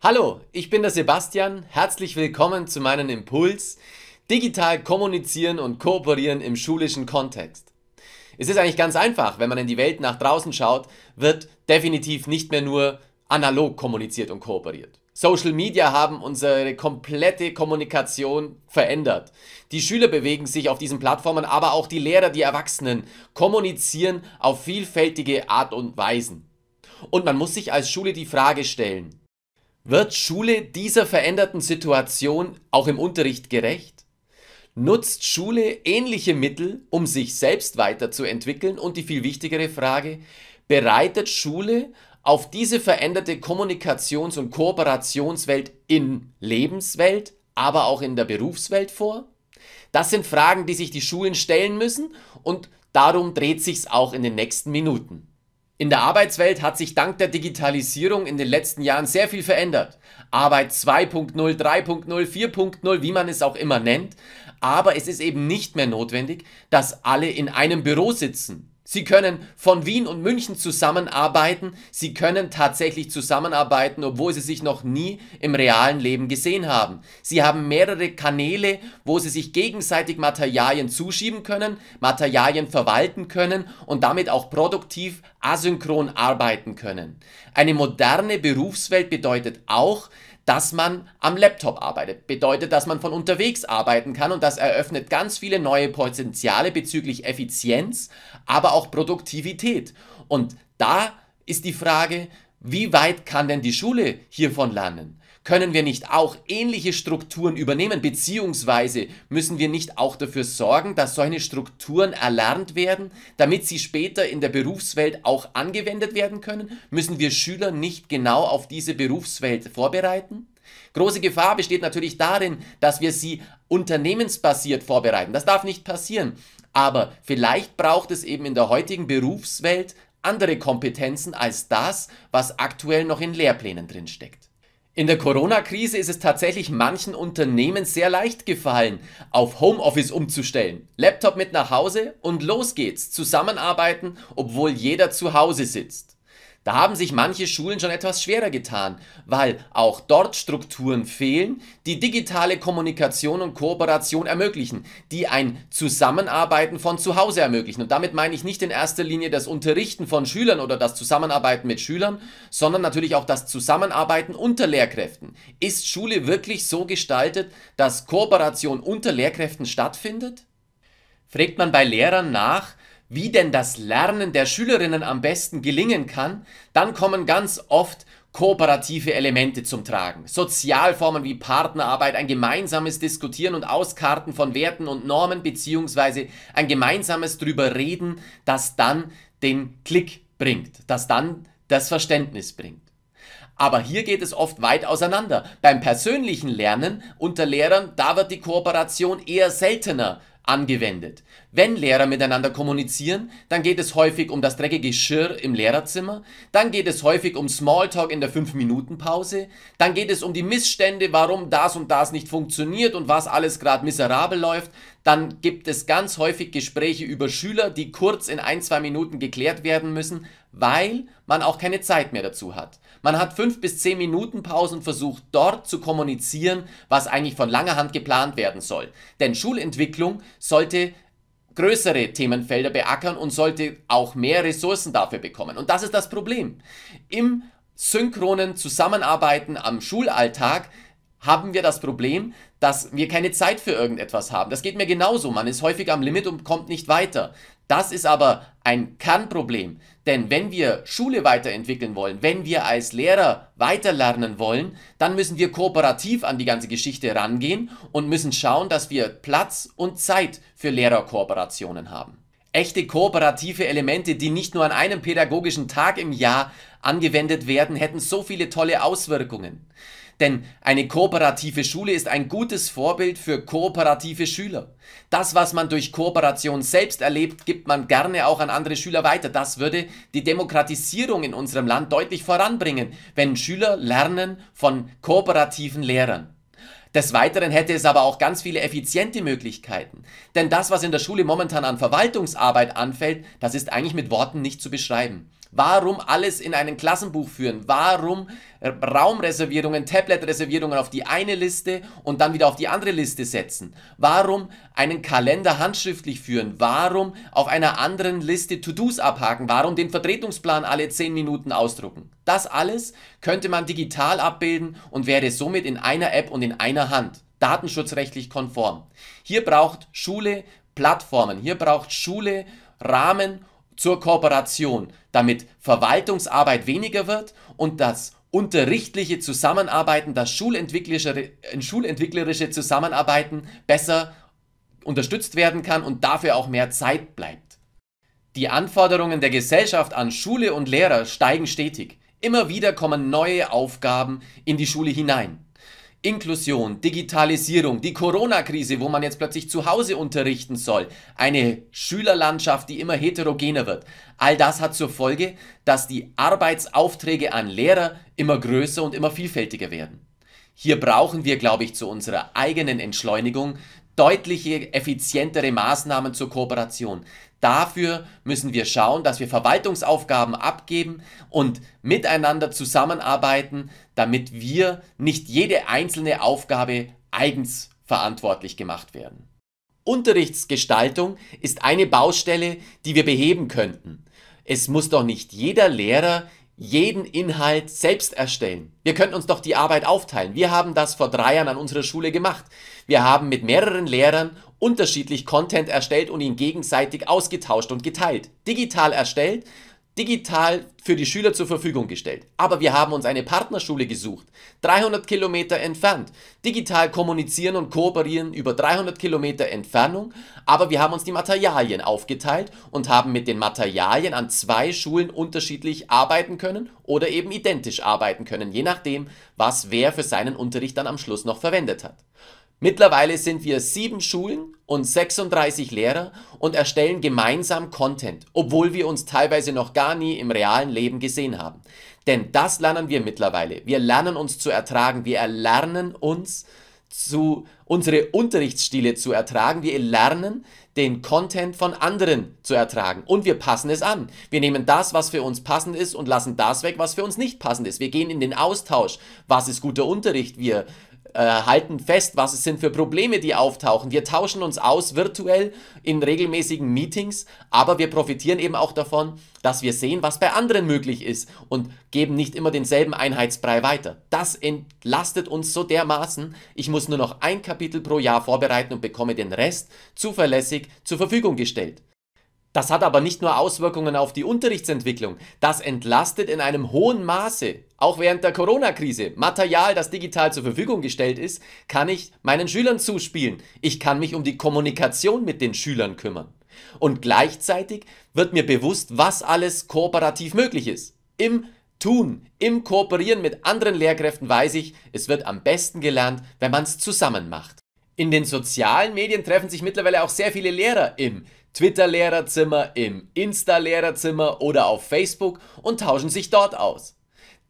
Hallo, ich bin der Sebastian. Herzlich willkommen zu meinem Impuls Digital kommunizieren und kooperieren im schulischen Kontext. Es ist eigentlich ganz einfach, wenn man in die Welt nach draußen schaut, wird definitiv nicht mehr nur analog kommuniziert und kooperiert. Social Media haben unsere komplette Kommunikation verändert. Die Schüler bewegen sich auf diesen Plattformen, aber auch die Lehrer, die Erwachsenen kommunizieren auf vielfältige Art und Weisen. Und man muss sich als Schule die Frage stellen, wird Schule dieser veränderten Situation auch im Unterricht gerecht? Nutzt Schule ähnliche Mittel, um sich selbst weiterzuentwickeln? Und die viel wichtigere Frage, bereitet Schule auf diese veränderte Kommunikations- und Kooperationswelt in Lebenswelt, aber auch in der Berufswelt vor? Das sind Fragen, die sich die Schulen stellen müssen und darum dreht sich's auch in den nächsten Minuten. In der Arbeitswelt hat sich dank der Digitalisierung in den letzten Jahren sehr viel verändert. Arbeit 2.0, 3.0, 4.0, wie man es auch immer nennt. Aber es ist eben nicht mehr notwendig, dass alle in einem Büro sitzen. Sie können von Wien und München zusammenarbeiten. Sie können tatsächlich zusammenarbeiten, obwohl sie sich noch nie im realen Leben gesehen haben. Sie haben mehrere Kanäle, wo sie sich gegenseitig Materialien zuschieben können, Materialien verwalten können und damit auch produktiv asynchron arbeiten können. Eine moderne Berufswelt bedeutet auch, dass man am Laptop arbeitet. Bedeutet, dass man von unterwegs arbeiten kann und das eröffnet ganz viele neue Potenziale bezüglich Effizienz, aber auch Produktivität. Und da ist die Frage, wie weit kann denn die Schule hiervon lernen? Können wir nicht auch ähnliche Strukturen übernehmen, beziehungsweise müssen wir nicht auch dafür sorgen, dass solche Strukturen erlernt werden, damit sie später in der Berufswelt auch angewendet werden können? Müssen wir Schüler nicht genau auf diese Berufswelt vorbereiten? Große Gefahr besteht natürlich darin, dass wir sie unternehmensbasiert vorbereiten. Das darf nicht passieren. Aber vielleicht braucht es eben in der heutigen Berufswelt andere Kompetenzen als das, was aktuell noch in Lehrplänen drinsteckt. In der Corona-Krise ist es tatsächlich manchen Unternehmen sehr leicht gefallen, auf Homeoffice umzustellen. Laptop mit nach Hause und los geht's, zusammenarbeiten, obwohl jeder zu Hause sitzt. Da haben sich manche Schulen schon etwas schwerer getan, weil auch dort Strukturen fehlen, die digitale Kommunikation und Kooperation ermöglichen, die ein Zusammenarbeiten von zu Hause ermöglichen. Und damit meine ich nicht in erster Linie das Unterrichten von Schülern oder das Zusammenarbeiten mit Schülern, sondern natürlich auch das Zusammenarbeiten unter Lehrkräften. Ist Schule wirklich so gestaltet, dass Kooperation unter Lehrkräften stattfindet? Fragt man bei Lehrern nach, wie denn das Lernen der Schülerinnen am besten gelingen kann, dann kommen ganz oft kooperative Elemente zum Tragen. Sozialformen wie Partnerarbeit, ein gemeinsames Diskutieren und Auskarten von Werten und Normen beziehungsweise ein gemeinsames drüberreden, das dann den Klick bringt, das dann das Verständnis bringt. Aber hier geht es oft weit auseinander. Beim persönlichen Lernen unter Lehrern, da wird die Kooperation eher seltener angewendet. Wenn Lehrer miteinander kommunizieren, dann geht es häufig um das dreckige Geschirr im Lehrerzimmer, dann geht es häufig um Smalltalk in der 5-Minuten-Pause, dann geht es um die Missstände, warum das und das nicht funktioniert und was alles gerade miserabel läuft, dann gibt es ganz häufig Gespräche über Schüler, die kurz in ein, zwei Minuten geklärt werden müssen, weil man auch keine Zeit mehr dazu hat. Man hat 5 bis zehn Minuten Pause und versucht dort zu kommunizieren, was eigentlich von langer Hand geplant werden soll. Denn Schulentwicklung sollte größere Themenfelder beackern und sollte auch mehr Ressourcen dafür bekommen. Und das ist das Problem. Im synchronen Zusammenarbeiten am Schulalltag haben wir das Problem, dass wir keine Zeit für irgendetwas haben. Das geht mir genauso. Man ist häufig am Limit und kommt nicht weiter. Das ist aber ein Kernproblem, denn wenn wir Schule weiterentwickeln wollen, wenn wir als Lehrer weiterlernen wollen, dann müssen wir kooperativ an die ganze Geschichte rangehen und müssen schauen, dass wir Platz und Zeit für Lehrerkooperationen haben echte kooperative Elemente, die nicht nur an einem pädagogischen Tag im Jahr angewendet werden, hätten so viele tolle Auswirkungen. Denn eine kooperative Schule ist ein gutes Vorbild für kooperative Schüler. Das, was man durch Kooperation selbst erlebt, gibt man gerne auch an andere Schüler weiter. Das würde die Demokratisierung in unserem Land deutlich voranbringen, wenn Schüler lernen von kooperativen Lehrern. Des Weiteren hätte es aber auch ganz viele effiziente Möglichkeiten. Denn das, was in der Schule momentan an Verwaltungsarbeit anfällt, das ist eigentlich mit Worten nicht zu beschreiben. Warum alles in einen Klassenbuch führen? Warum äh, Raumreservierungen, Tabletreservierungen auf die eine Liste und dann wieder auf die andere Liste setzen? Warum einen Kalender handschriftlich führen? Warum auf einer anderen Liste To-Dos abhaken? Warum den Vertretungsplan alle 10 Minuten ausdrucken? Das alles könnte man digital abbilden und wäre somit in einer App und in einer Hand. Datenschutzrechtlich konform. Hier braucht Schule Plattformen. Hier braucht Schule Rahmen zur Kooperation, damit Verwaltungsarbeit weniger wird und das unterrichtliche Zusammenarbeiten, das schulentwicklerische, schulentwicklerische Zusammenarbeiten besser unterstützt werden kann und dafür auch mehr Zeit bleibt. Die Anforderungen der Gesellschaft an Schule und Lehrer steigen stetig. Immer wieder kommen neue Aufgaben in die Schule hinein. Inklusion, Digitalisierung, die Corona-Krise, wo man jetzt plötzlich zu Hause unterrichten soll, eine Schülerlandschaft, die immer heterogener wird. All das hat zur Folge, dass die Arbeitsaufträge an Lehrer immer größer und immer vielfältiger werden. Hier brauchen wir, glaube ich, zu unserer eigenen Entschleunigung deutliche, effizientere Maßnahmen zur Kooperation. Dafür müssen wir schauen, dass wir Verwaltungsaufgaben abgeben und miteinander zusammenarbeiten, damit wir nicht jede einzelne Aufgabe eigens verantwortlich gemacht werden. Unterrichtsgestaltung ist eine Baustelle, die wir beheben könnten. Es muss doch nicht jeder Lehrer jeden Inhalt selbst erstellen. Wir könnten uns doch die Arbeit aufteilen. Wir haben das vor drei Jahren an unserer Schule gemacht. Wir haben mit mehreren Lehrern unterschiedlich Content erstellt und ihn gegenseitig ausgetauscht und geteilt. Digital erstellt, digital für die Schüler zur Verfügung gestellt. Aber wir haben uns eine Partnerschule gesucht, 300 Kilometer entfernt, digital kommunizieren und kooperieren über 300 Kilometer Entfernung, aber wir haben uns die Materialien aufgeteilt und haben mit den Materialien an zwei Schulen unterschiedlich arbeiten können oder eben identisch arbeiten können, je nachdem, was wer für seinen Unterricht dann am Schluss noch verwendet hat. Mittlerweile sind wir sieben Schulen und 36 Lehrer und erstellen gemeinsam Content, obwohl wir uns teilweise noch gar nie im realen Leben gesehen haben. Denn das lernen wir mittlerweile. Wir lernen uns zu ertragen. Wir erlernen uns zu unsere Unterrichtsstile zu ertragen. Wir lernen, den Content von anderen zu ertragen. Und wir passen es an. Wir nehmen das, was für uns passend ist und lassen das weg, was für uns nicht passend ist. Wir gehen in den Austausch. Was ist guter Unterricht? Wir äh, halten fest, was es sind für Probleme, die auftauchen. Wir tauschen uns aus virtuell in regelmäßigen Meetings, aber wir profitieren eben auch davon, dass wir sehen, was bei anderen möglich ist und geben nicht immer denselben Einheitsbrei weiter. Das entlastet uns so dermaßen, ich muss nur noch ein Kapitel pro Jahr vorbereiten und bekomme den Rest zuverlässig zur Verfügung gestellt. Das hat aber nicht nur Auswirkungen auf die Unterrichtsentwicklung, das entlastet in einem hohen Maße, auch während der Corona-Krise, Material, das digital zur Verfügung gestellt ist, kann ich meinen Schülern zuspielen. Ich kann mich um die Kommunikation mit den Schülern kümmern. Und gleichzeitig wird mir bewusst, was alles kooperativ möglich ist. Im Tun, im Kooperieren mit anderen Lehrkräften weiß ich, es wird am besten gelernt, wenn man es zusammen macht. In den sozialen Medien treffen sich mittlerweile auch sehr viele Lehrer im Twitter-Lehrerzimmer, im Insta-Lehrerzimmer oder auf Facebook und tauschen sich dort aus.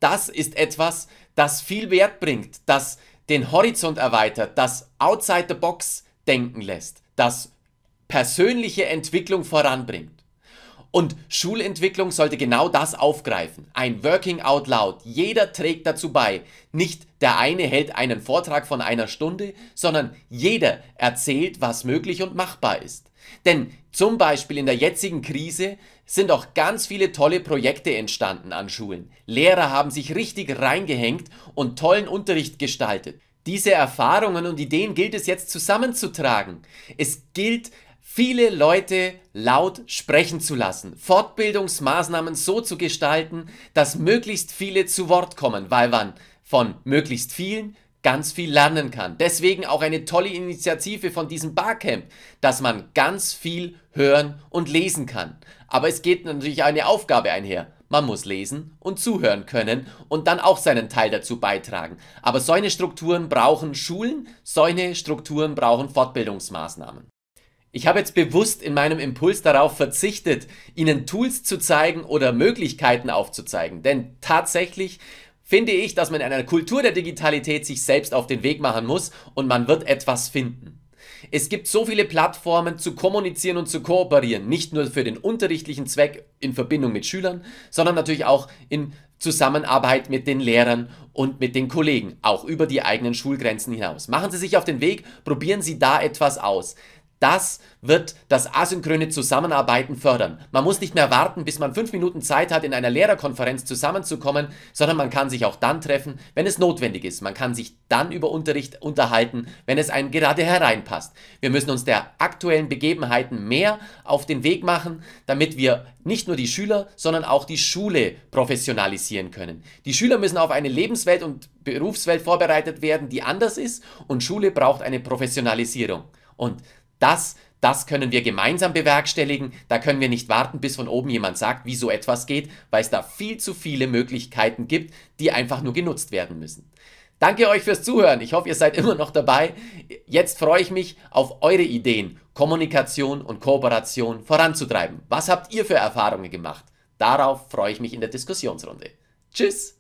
Das ist etwas, das viel Wert bringt, das den Horizont erweitert, das outside the box denken lässt, das persönliche Entwicklung voranbringt. Und Schulentwicklung sollte genau das aufgreifen. Ein Working Out Loud. Jeder trägt dazu bei. Nicht der eine hält einen Vortrag von einer Stunde, sondern jeder erzählt, was möglich und machbar ist. Denn zum Beispiel in der jetzigen Krise sind auch ganz viele tolle Projekte entstanden an Schulen. Lehrer haben sich richtig reingehängt und tollen Unterricht gestaltet. Diese Erfahrungen und Ideen gilt es jetzt zusammenzutragen. Es gilt, viele Leute laut sprechen zu lassen, Fortbildungsmaßnahmen so zu gestalten, dass möglichst viele zu Wort kommen, weil man von möglichst vielen ganz viel lernen kann. Deswegen auch eine tolle Initiative von diesem Barcamp, dass man ganz viel hören und lesen kann. Aber es geht natürlich eine Aufgabe einher. Man muss lesen und zuhören können und dann auch seinen Teil dazu beitragen. Aber solche Strukturen brauchen Schulen, solche Strukturen brauchen Fortbildungsmaßnahmen. Ich habe jetzt bewusst in meinem Impuls darauf verzichtet, Ihnen Tools zu zeigen oder Möglichkeiten aufzuzeigen, denn tatsächlich finde ich, dass man in einer Kultur der Digitalität sich selbst auf den Weg machen muss und man wird etwas finden. Es gibt so viele Plattformen zu kommunizieren und zu kooperieren, nicht nur für den unterrichtlichen Zweck in Verbindung mit Schülern, sondern natürlich auch in Zusammenarbeit mit den Lehrern und mit den Kollegen, auch über die eigenen Schulgrenzen hinaus. Machen Sie sich auf den Weg, probieren Sie da etwas aus. Das wird das asynchrone Zusammenarbeiten fördern. Man muss nicht mehr warten, bis man fünf Minuten Zeit hat, in einer Lehrerkonferenz zusammenzukommen, sondern man kann sich auch dann treffen, wenn es notwendig ist. Man kann sich dann über Unterricht unterhalten, wenn es einem gerade hereinpasst. Wir müssen uns der aktuellen Begebenheiten mehr auf den Weg machen, damit wir nicht nur die Schüler, sondern auch die Schule professionalisieren können. Die Schüler müssen auf eine Lebenswelt und Berufswelt vorbereitet werden, die anders ist und Schule braucht eine Professionalisierung. Und das, das können wir gemeinsam bewerkstelligen. Da können wir nicht warten, bis von oben jemand sagt, wie so etwas geht, weil es da viel zu viele Möglichkeiten gibt, die einfach nur genutzt werden müssen. Danke euch fürs Zuhören. Ich hoffe, ihr seid immer noch dabei. Jetzt freue ich mich auf eure Ideen, Kommunikation und Kooperation voranzutreiben. Was habt ihr für Erfahrungen gemacht? Darauf freue ich mich in der Diskussionsrunde. Tschüss!